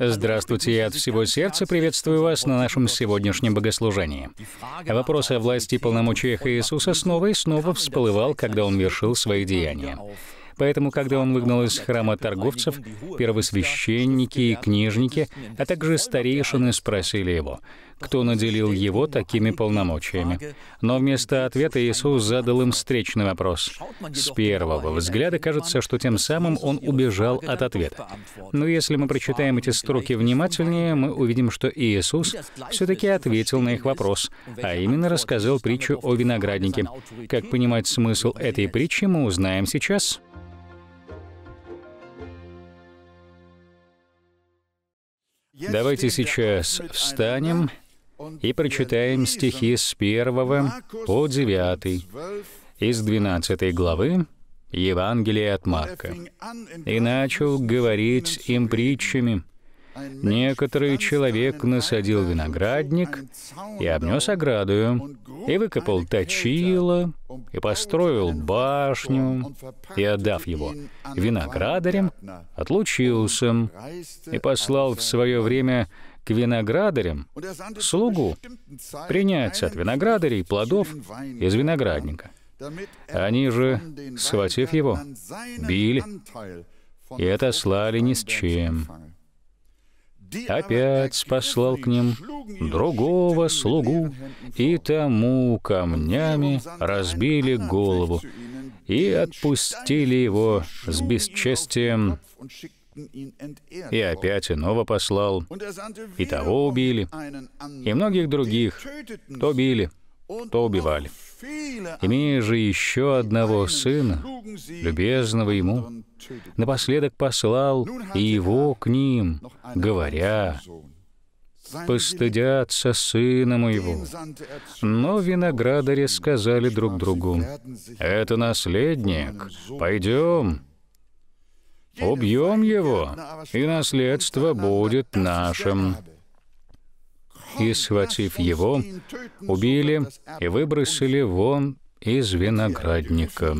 Здравствуйте, я от всего сердца приветствую вас на нашем сегодняшнем богослужении. Вопрос о власти и полномочиях Иисуса снова и снова всплывал, когда Он вершил свои деяния. Поэтому, когда он выгнал из храма торговцев, первосвященники и книжники, а также старейшины спросили его, кто наделил его такими полномочиями. Но вместо ответа Иисус задал им встречный вопрос. С первого взгляда кажется, что тем самым он убежал от ответа. Но если мы прочитаем эти строки внимательнее, мы увидим, что Иисус все-таки ответил на их вопрос, а именно рассказал притчу о винограднике. Как понимать смысл этой притчи, мы узнаем сейчас. Давайте сейчас встанем и прочитаем стихи с 1 по 9 из 12 главы Евангелия от Марка. «И начал говорить им притчами. Некоторый человек насадил виноградник и обнес оградую, и выкопал точило, и построил башню, и, отдав его виноградарям, отлучился и послал в свое время к виноградарям слугу принять от виноградарей плодов из виноградника. Они же, схватив его, били и отослали ни с чем. Опять послал к ним другого слугу, и тому камнями разбили голову и отпустили его с бесчестием и опять иного послал, er и того um убили, и многих других, то били, то убивали. Имея же еще одного сына, любезного ему, напоследок послал и его er к ним, говоря, «Постыдятся сына моего». Er Но виноградари сказали друг другу, «Это наследник, пойдем, убьем его, и наследство будет нашим». И, схватив его, убили и выбросили вон из виноградника.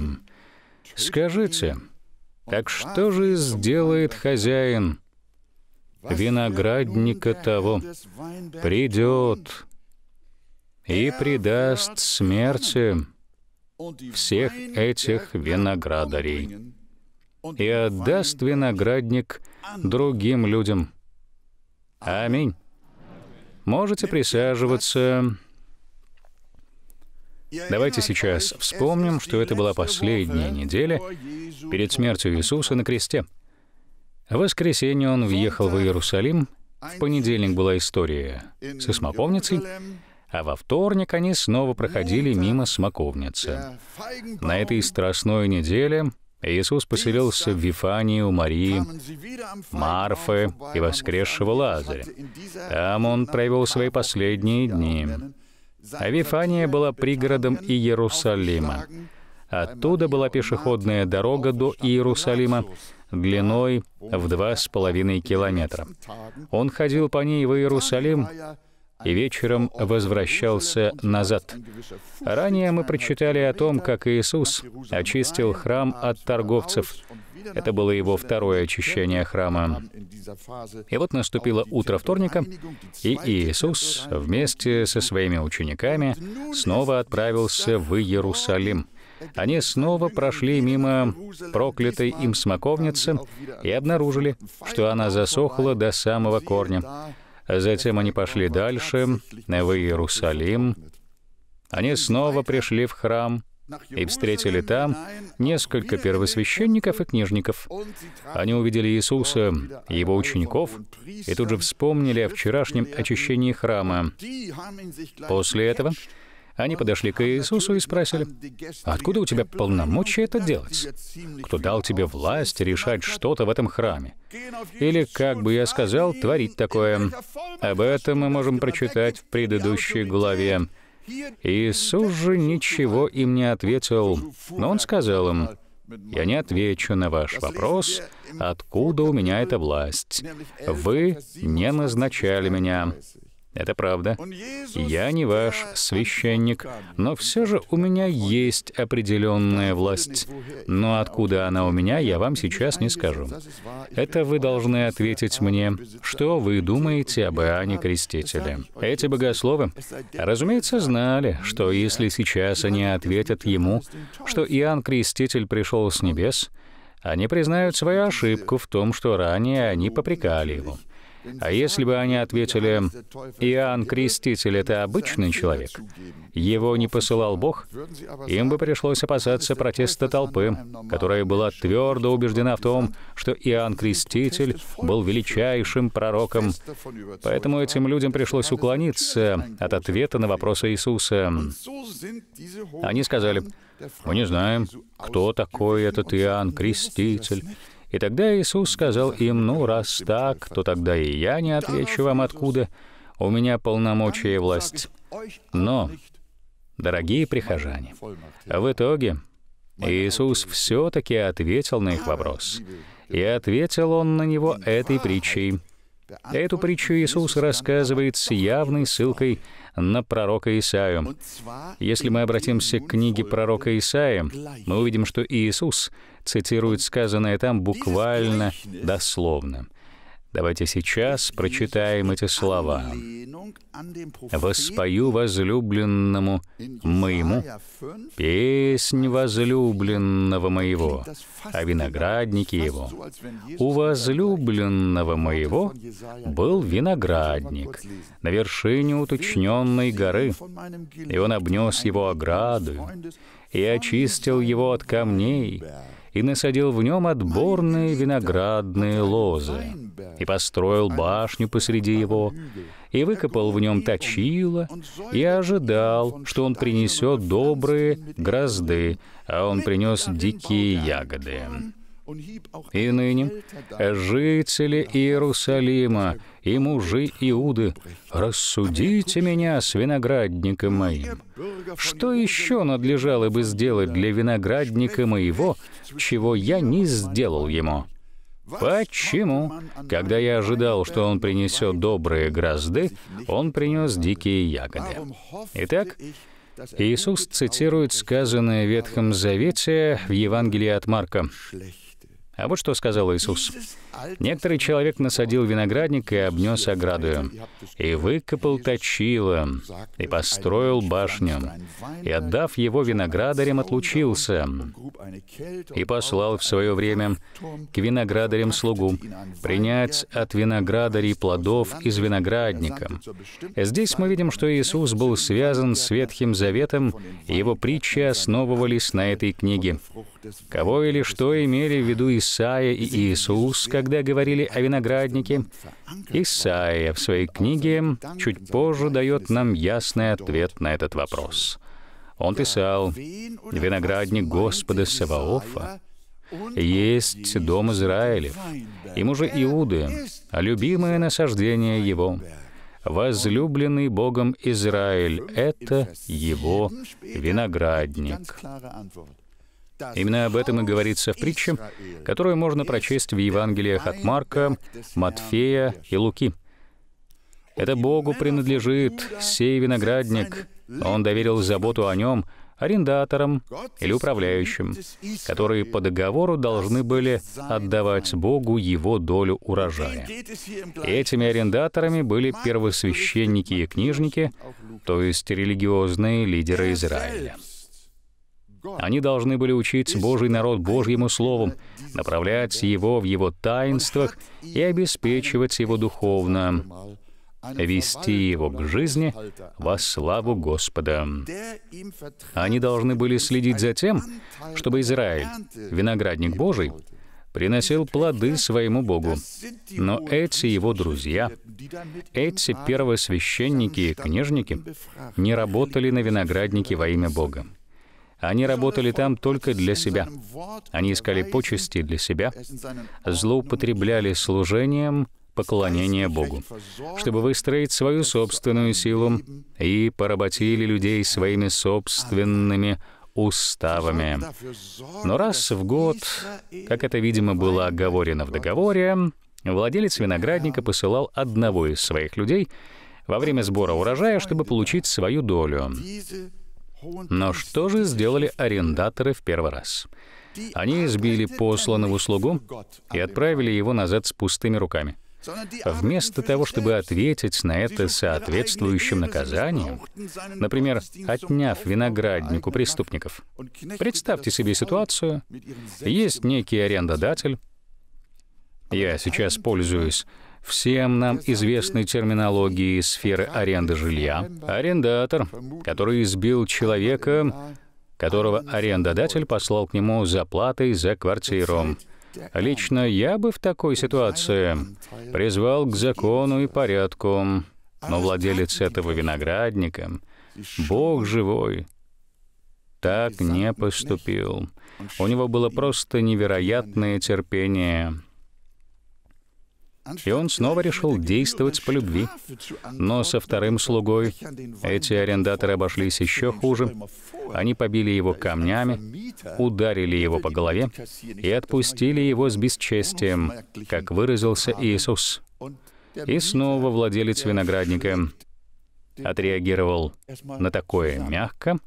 Скажите, так что же сделает хозяин виноградника того? Придет и предаст смерти всех этих виноградарей и отдаст виноградник другим людям. Аминь. Можете присаживаться. Давайте сейчас вспомним, что это была последняя неделя перед смертью Иисуса на кресте. В воскресенье Он въехал в Иерусалим, в понедельник была история со смоковницей, а во вторник они снова проходили мимо смоковницы. На этой страстной неделе Иисус поселился в Вифании у Марии, Марфы и воскресшего Лазаря. Там он провел свои последние дни. А Вифания была пригородом Иерусалима. Оттуда была пешеходная дорога до Иерусалима длиной в два с половиной километра. Он ходил по ней в Иерусалим и вечером возвращался назад. Ранее мы прочитали о том, как Иисус очистил храм от торговцев. Это было его второе очищение храма. И вот наступило утро вторника, и Иисус вместе со своими учениками снова отправился в Иерусалим. Они снова прошли мимо проклятой им смоковницы и обнаружили, что она засохла до самого корня. Затем они пошли дальше, в Иерусалим. Они снова пришли в храм и встретили там несколько первосвященников и книжников. Они увидели Иисуса и его учеников и тут же вспомнили о вчерашнем очищении храма. После этого они подошли к Иисусу и спросили, «Откуда у тебя полномочия это делать? Кто дал тебе власть решать что-то в этом храме? Или, как бы я сказал, творить такое?» Об этом мы можем прочитать в предыдущей главе. Иисус же ничего им не ответил, но Он сказал им, я не отвечу на ваш вопрос, откуда у меня эта власть. Вы не назначали меня. Это правда. Я не ваш священник, но все же у меня есть определенная власть. Но откуда она у меня, я вам сейчас не скажу. Это вы должны ответить мне, что вы думаете об Иоанне Крестителе. Эти богословы, разумеется, знали, что если сейчас они ответят ему, что Иоанн Креститель пришел с небес, они признают свою ошибку в том, что ранее они попрекали его. А если бы они ответили, «Иоанн Креститель — это обычный человек, его не посылал Бог», им бы пришлось опасаться протеста толпы, которая была твердо убеждена в том, что Иоанн Креститель был величайшим пророком. Поэтому этим людям пришлось уклониться от ответа на вопросы Иисуса. Они сказали, «Мы не знаем, кто такой этот Иоанн Креститель». И тогда Иисус сказал им, «Ну, раз так, то тогда и я не отвечу вам откуда. У меня полномочия и власть». Но, дорогие прихожане, в итоге Иисус все-таки ответил на их вопрос. И ответил он на него этой притчей. Эту притчу Иисус рассказывает с явной ссылкой на пророка Исаию. Если мы обратимся к книге пророка Исаия, мы увидим, что Иисус цитирует сказанное там буквально дословно. Давайте сейчас прочитаем эти слова. «Воспою возлюбленному моему песнь возлюбленного моего, о «А винограднике его. У возлюбленного моего был виноградник на вершине уточненной горы, и он обнес его ограду и очистил его от камней, и насадил в нем отборные виноградные лозы, и построил башню посреди его, и выкопал в нем точило, и ожидал, что он принесет добрые грозды, а он принес дикие ягоды. А и ныне жители Иерусалима и мужи Иуды, рассудите меня с виноградником моим. Что еще надлежало бы сделать для виноградника моего, чего я не сделал ему?» Почему? Когда я ожидал, что он принесет добрые грозды, он принес дикие ягоды. А Итак, er Иисус цитирует er сказанное в Ветхом Завете в Евангелии от Марка. А вот что сказал Иисус. Некоторый человек насадил виноградник и обнес ограду, и выкопал точило, и построил башню, и, отдав его виноградарям, отлучился, и послал в свое время к виноградарям слугу принять от виноградарей плодов из виноградника. Здесь мы видим, что Иисус был связан с Ветхим Заветом, и его притчи основывались на этой книге. Кого или что имели в виду Исаия и Иисус, когда говорили о винограднике, Исаия в своей книге чуть позже дает нам ясный ответ на этот вопрос. Он писал, «Виноградник Господа Саваофа есть дом Израилев, ему же Иуды, а любимое насаждение его. Возлюбленный Богом Израиль — это его виноградник». Именно об этом и говорится в притче, которую можно прочесть в Евангелиях от Марка, Матфея и Луки. Это Богу принадлежит сей виноградник. Он доверил заботу о нем арендаторам или управляющим, которые по договору должны были отдавать Богу его долю урожая. И этими арендаторами были первосвященники и книжники, то есть религиозные лидеры Израиля. Они должны были учить Божий народ Божьему Словом, направлять его в его таинствах и обеспечивать его духовно, вести его к жизни во славу Господа. Они должны были следить за тем, чтобы Израиль, виноградник Божий, приносил плоды своему Богу. Но эти его друзья, эти первосвященники и книжники, не работали на винограднике во имя Бога. Они работали там только для себя. Они искали почести для себя, злоупотребляли служением, поклонение Богу, чтобы выстроить свою собственную силу и поработили людей своими собственными уставами. Но раз в год, как это, видимо, было оговорено в договоре, владелец виноградника посылал одного из своих людей во время сбора урожая, чтобы получить свою долю. Но что же сделали арендаторы в первый раз? Они избили посланного слугу и отправили его назад с пустыми руками. Вместо того, чтобы ответить на это соответствующим наказанием, например, отняв винограднику преступников, представьте себе ситуацию, есть некий арендодатель, я сейчас пользуюсь всем нам известной терминологии сферы аренды жилья, арендатор, который избил человека, которого арендодатель послал к нему за платой за квартиру. Лично я бы в такой ситуации призвал к закону и порядку, но владелец этого виноградника, Бог живой, так не поступил. У него было просто невероятное терпение — и он снова решил действовать по любви. Но со вторым слугой эти арендаторы обошлись еще хуже. Они побили его камнями, ударили его по голове и отпустили его с бесчестием, как выразился Иисус. И снова владелец виноградника отреагировал на такое мягко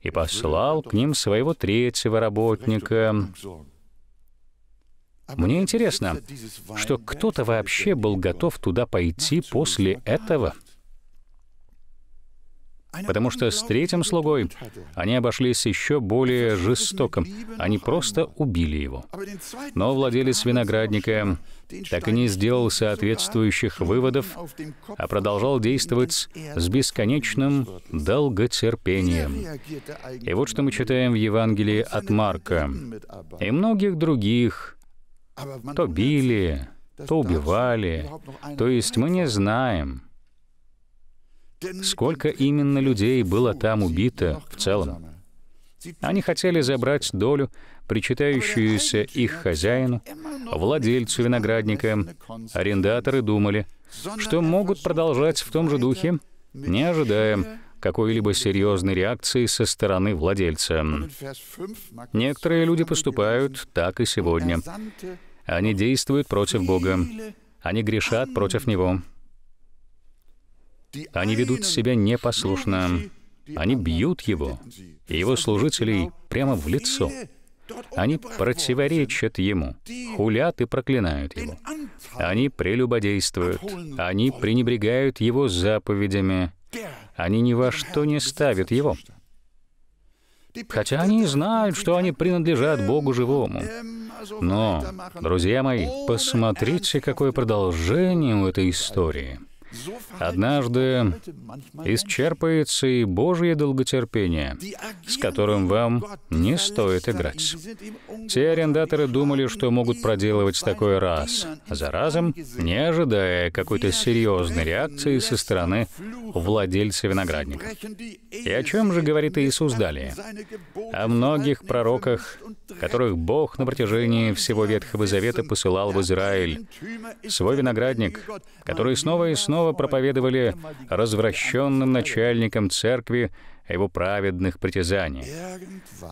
и послал к ним своего третьего работника, мне интересно, что кто-то вообще был готов туда пойти после этого. Потому что с третьим слугой они обошлись еще более жестоко. Они просто убили его. Но владелец виноградника так и не сделал соответствующих выводов, а продолжал действовать с бесконечным долготерпением. И вот что мы читаем в Евангелии от Марка и многих других то били, то убивали. То есть мы не знаем, сколько именно людей было там убито в целом. Они хотели забрать долю, причитающуюся их хозяину, владельцу виноградника. Арендаторы думали, что могут продолжать в том же духе, не ожидая, какой-либо серьезной реакции со стороны владельца. Некоторые люди поступают так и сегодня. Они действуют против Бога. Они грешат против Него. Они ведут себя непослушно. Они бьют Его и Его служителей прямо в лицо. Они противоречат Ему, хулят и проклинают Его. Они прелюбодействуют. Они пренебрегают Его заповедями. Они ни во что не ставят его. Хотя они знают, что они принадлежат Богу живому. Но, друзья мои, посмотрите, какое продолжение у этой истории — однажды исчерпается и Божье долготерпение, с которым вам не стоит играть. Те арендаторы думали, что могут проделывать такой раз за разом, не ожидая какой-то серьезной реакции со стороны владельца виноградника. И о чем же говорит Иисус далее? О многих пророках которых Бог на протяжении всего Ветхого Завета посылал в Израиль, свой виноградник, которые снова и снова проповедовали развращенным начальникам церкви о его праведных притязаниях.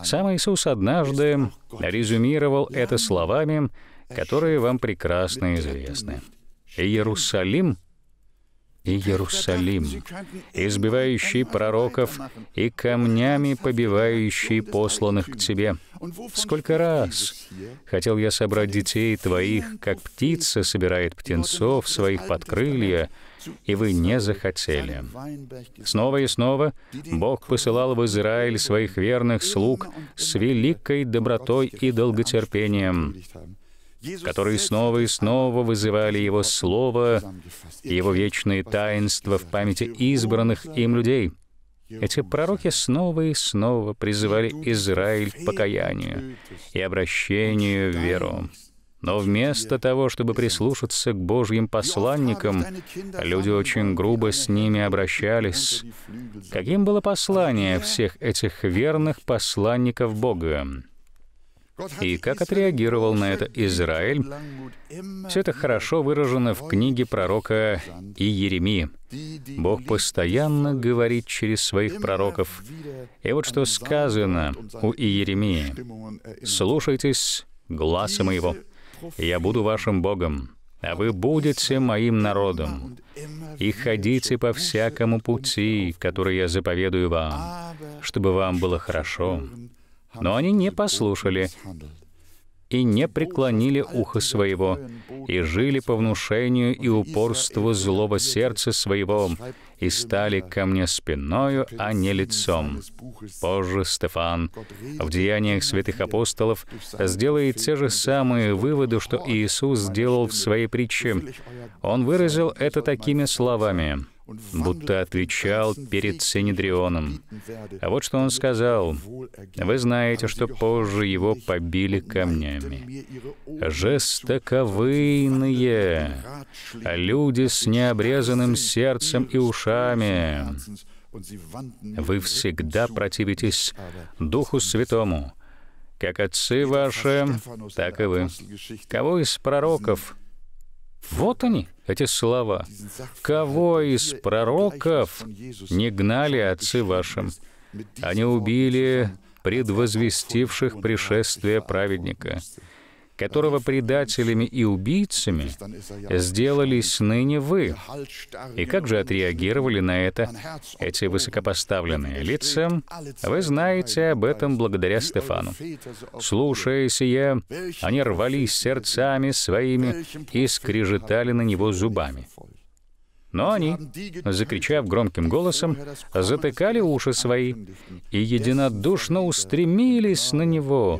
Сам Иисус однажды резюмировал это словами, которые вам прекрасно известны. «Иерусалим и Иерусалим, избивающий пророков и камнями побивающий посланных к тебе. Сколько раз хотел я собрать детей твоих, как птица собирает птенцов своих под крылья, и вы не захотели. Снова и снова Бог посылал в Израиль своих верных слуг с великой добротой и долготерпением которые снова и снова вызывали Его Слово и Его вечные таинства в памяти избранных им э, людей. Эти пророки э, снова и снова призывали Израиль к покаянию и обращению в веру. Но вместо того, чтобы прислушаться к Божьим посланникам, люди очень грубо с ними обращались. Каким было послание всех этих верных посланников Бога? И как отреагировал на это Израиль? Все это хорошо выражено в книге пророка Иеремии. Бог постоянно говорит через своих пророков. И вот что сказано у Иеремии. «Слушайтесь гласа моего, я буду вашим Богом, а вы будете моим народом, и ходите по всякому пути, который я заповедую вам, чтобы вам было хорошо, но они не послушали и не преклонили ухо своего, и жили по внушению и упорству злого сердца своего, и стали ко мне спиною, а не лицом. Позже Стефан в «Деяниях святых апостолов» сделает те же самые выводы, что Иисус сделал в своей притче. Он выразил это такими словами будто отвечал перед Синедрионом. А вот что он сказал. «Вы знаете, что позже его побили камнями. Жестоковыйные, люди с необрезанным сердцем и ушами. Вы всегда противитесь Духу Святому, как отцы ваши, так и вы. Кого из пророков?» Вот они, эти слова. «Кого из пророков не гнали отцы вашим? Они убили предвозвестивших пришествие праведника» которого предателями и убийцами сделались ныне вы? И как же отреагировали на это эти высокопоставленные лица? Вы знаете об этом благодаря Стефану. Слушая сие, они рвались сердцами своими и скрежетали на него зубами. Но они, закричав громким голосом, затыкали уши свои и единодушно устремились на него,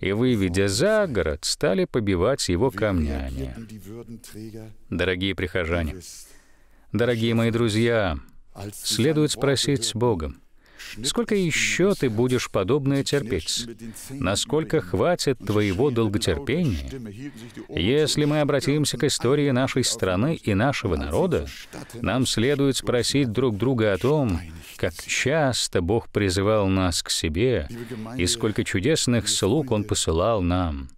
и, выведя за город, стали побивать его камнями. Дорогие прихожане, дорогие мои друзья, следует спросить Бога, Сколько еще ты будешь подобное терпеть? Насколько хватит твоего долготерпения? Если мы обратимся к истории нашей страны и нашего народа, нам следует спросить друг друга о том, как часто Бог призывал нас к себе и сколько чудесных слуг Он посылал нам.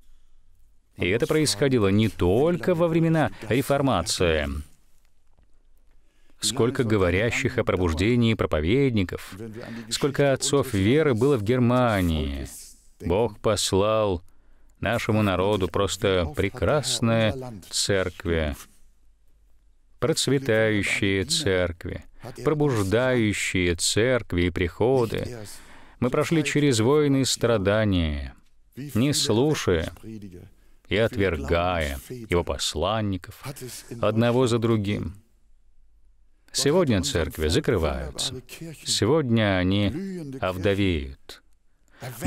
И это происходило не только во времена реформации, сколько говорящих о пробуждении проповедников, сколько отцов веры было в Германии. Бог послал нашему народу просто прекрасные церкви, процветающие церкви, пробуждающие церкви и приходы. Мы прошли через войны и страдания, не слушая и отвергая его посланников одного за другим. Сегодня церкви закрываются. Сегодня они овдовеют.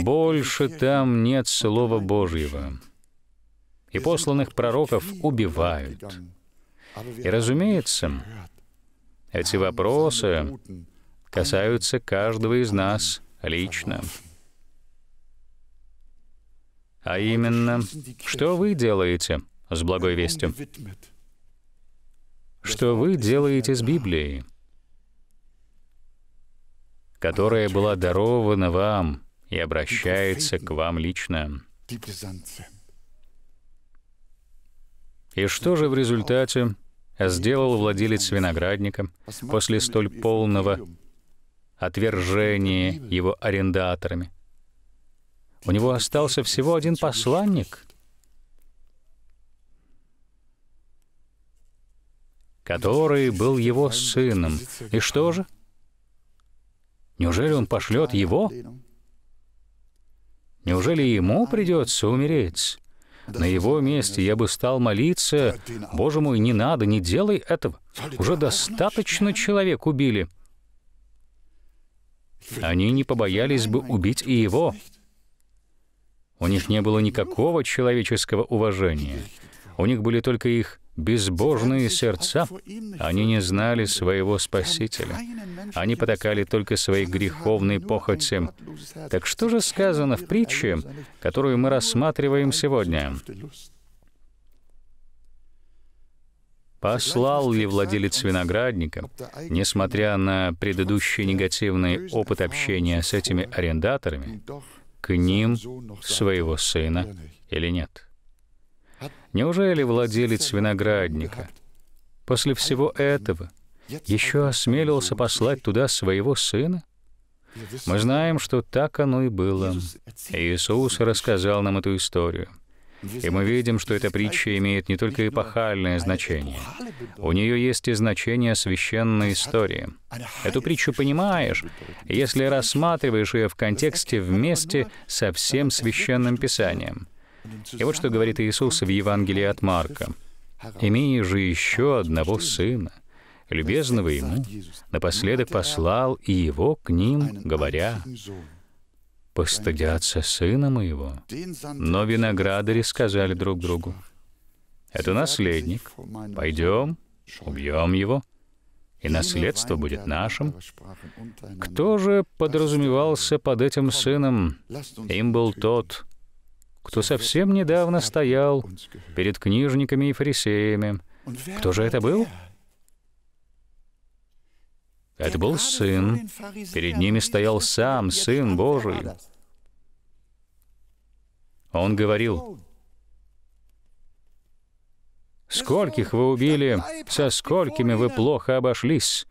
Больше там нет Слова Божьего. И посланных пророков убивают. И, разумеется, эти вопросы касаются каждого из нас лично. А именно, что вы делаете с благой вестью? что вы делаете с Библией, которая была дарована вам и обращается к вам лично. И что же в результате сделал владелец виноградника после столь полного отвержения его арендаторами? У него остался всего один посланник — который был его сыном. И что же? Неужели он пошлет его? Неужели ему придется умереть? На его месте я бы стал молиться, «Боже мой, не надо, не делай этого! Уже достаточно человек убили!» Они не побоялись бы убить и его. У них не было никакого человеческого уважения. У них были только их безбожные сердца. Они не знали своего Спасителя. Они потакали только своей греховной похоти. Так что же сказано в притче, которую мы рассматриваем сегодня? Послал ли владелец виноградника, несмотря на предыдущий негативный опыт общения с этими арендаторами, к ним своего сына или нет? Неужели владелец виноградника после всего этого еще осмелился послать туда своего сына? Мы знаем, что так оно и было. Иисус рассказал нам эту историю. И мы видим, что эта притча имеет не только эпохальное значение. У нее есть и значение священной истории. Эту притчу понимаешь, если рассматриваешь ее в контексте вместе со всем священным писанием — и вот что говорит Иисус в Евангелии от Марка. «Имея же еще одного сына, любезного ему, напоследок послал и его к ним, говоря, «Постыдятся сына моего». Но виноградари сказали друг другу, «Это наследник, пойдем, убьем его, и наследство будет нашим». Кто же подразумевался под этим сыном? Им был тот, кто совсем недавно стоял перед книжниками и фарисеями. Кто же это был? Это был Сын. Перед ними стоял сам Сын Божий. Он говорил, «Скольких вы убили, со сколькими вы плохо обошлись?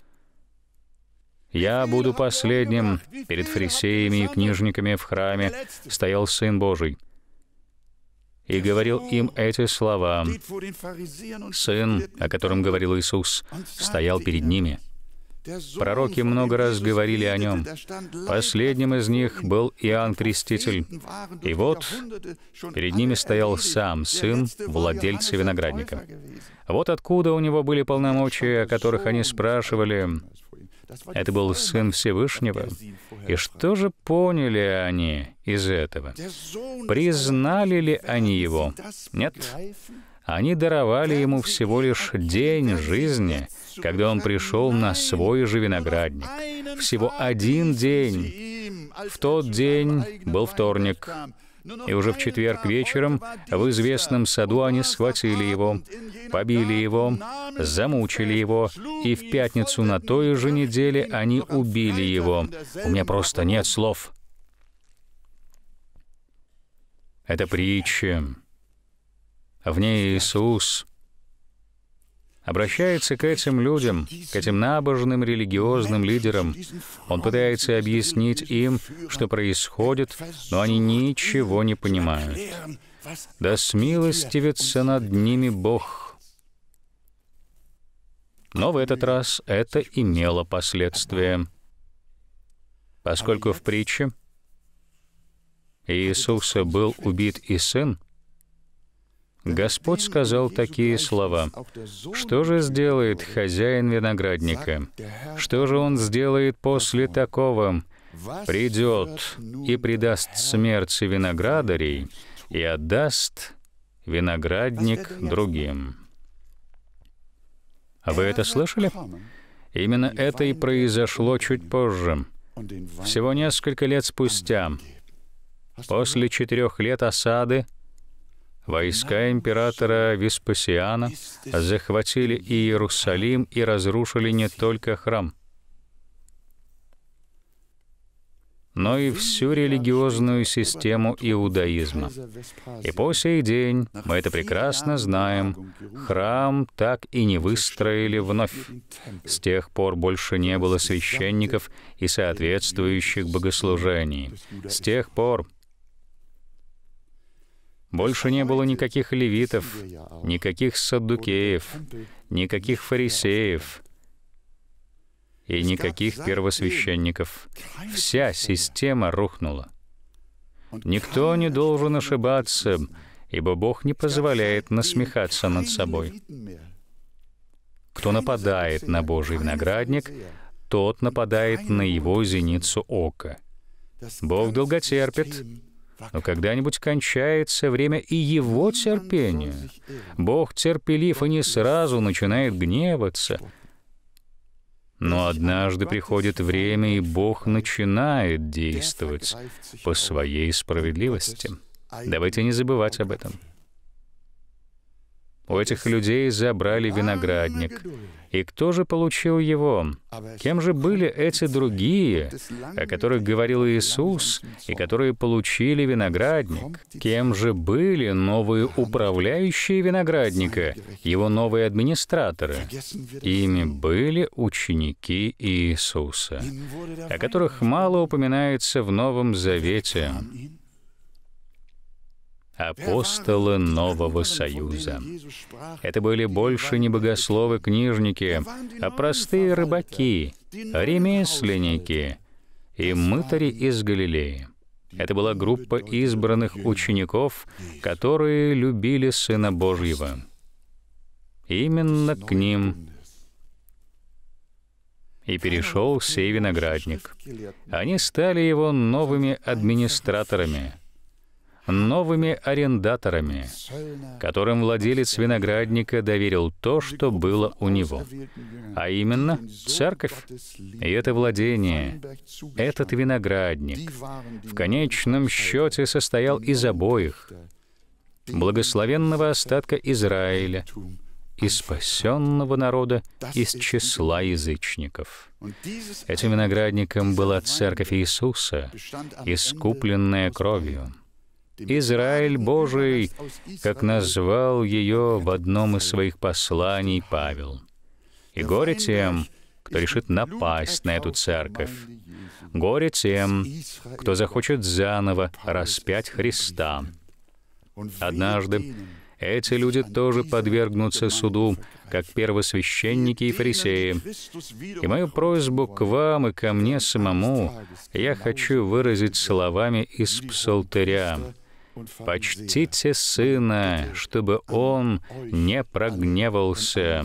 Я буду последним». Перед фарисеями и книжниками в храме стоял Сын Божий и говорил им эти слова. Сын, о котором говорил Иисус, стоял перед ними. Пророки много раз говорили о нем. Последним из них был Иоанн Креститель. И вот перед ними стоял сам сын владельца виноградника. Вот откуда у него были полномочия, о которых они спрашивали. Это был Сын Всевышнего. И что же поняли они из этого? Признали ли они его? Нет. Они даровали ему всего лишь день жизни, когда он пришел на свой же виноградник. Всего один день. В тот день был вторник и уже в четверг вечером в известном саду они схватили его, побили его, замучили его, и в пятницу на той же неделе они убили его. У меня просто нет слов. Это притча. В ней Иисус обращается к этим людям, к этим набожным религиозным лидерам. Он пытается объяснить им, что происходит, но они ничего не понимают. Да смилостивится над ними Бог. Но в этот раз это имело последствия, поскольку в притче Иисуса был убит и сын, Господь сказал такие слова. Что же сделает хозяин виноградника? Что же он сделает после такого? Придет и предаст смерти виноградарей и отдаст виноградник другим. А вы это слышали? Именно это и произошло чуть позже, всего несколько лет спустя. После четырех лет осады Войска императора Веспасиана захватили Иерусалим и разрушили не только храм, но и всю религиозную систему иудаизма. И по сей день, мы это прекрасно знаем, храм так и не выстроили вновь. С тех пор больше не было священников и соответствующих богослужений. С тех пор больше не было никаких левитов, никаких саддукеев, никаких фарисеев и никаких первосвященников. Вся система рухнула. Никто не должен ошибаться, ибо Бог не позволяет насмехаться над собой. Кто нападает на Божий виноградник, тот нападает на его зеницу ока. Бог долготерпит но когда-нибудь кончается время и его терпения. Бог терпелив и не сразу начинает гневаться. Но однажды приходит время, и Бог начинает действовать по своей справедливости. Давайте не забывать об этом. У этих людей забрали виноградник. И кто же получил его? Кем же были эти другие, о которых говорил Иисус, и которые получили виноградник? Кем же были новые управляющие виноградника, его новые администраторы? Ими были ученики Иисуса, о которых мало упоминается в Новом Завете апостолы Нового Союза. Это были больше не богословы-книжники, а простые рыбаки, ремесленники и мытари из Галилеи. Это была группа избранных учеников, которые любили Сына Божьего. Именно к ним и перешел сей виноградник. Они стали его новыми администраторами — новыми арендаторами, которым владелец виноградника доверил то, что было у него, а именно церковь. И это владение, этот виноградник, в конечном счете состоял из обоих, благословенного остатка Израиля и спасенного народа из числа язычников. Этим виноградником была церковь Иисуса, искупленная кровью. Израиль Божий, как назвал ее в одном из своих посланий Павел. И горе тем, кто решит напасть на эту церковь. Горе тем, кто захочет заново распять Христа. Однажды эти люди тоже подвергнутся суду, как первосвященники и фарисеи. И мою просьбу к вам и ко мне самому я хочу выразить словами из Псалтыря. «Почтите сына, чтобы он не прогневался,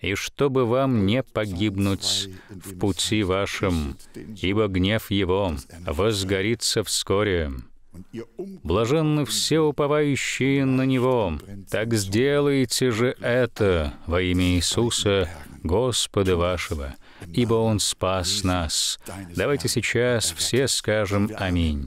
и чтобы вам не погибнуть в пути вашем, ибо гнев его возгорится вскоре». Блаженны все уповающие на Него. Так сделайте же это во имя Иисуса, Господа вашего, ибо Он спас нас. Давайте сейчас все скажем «Аминь».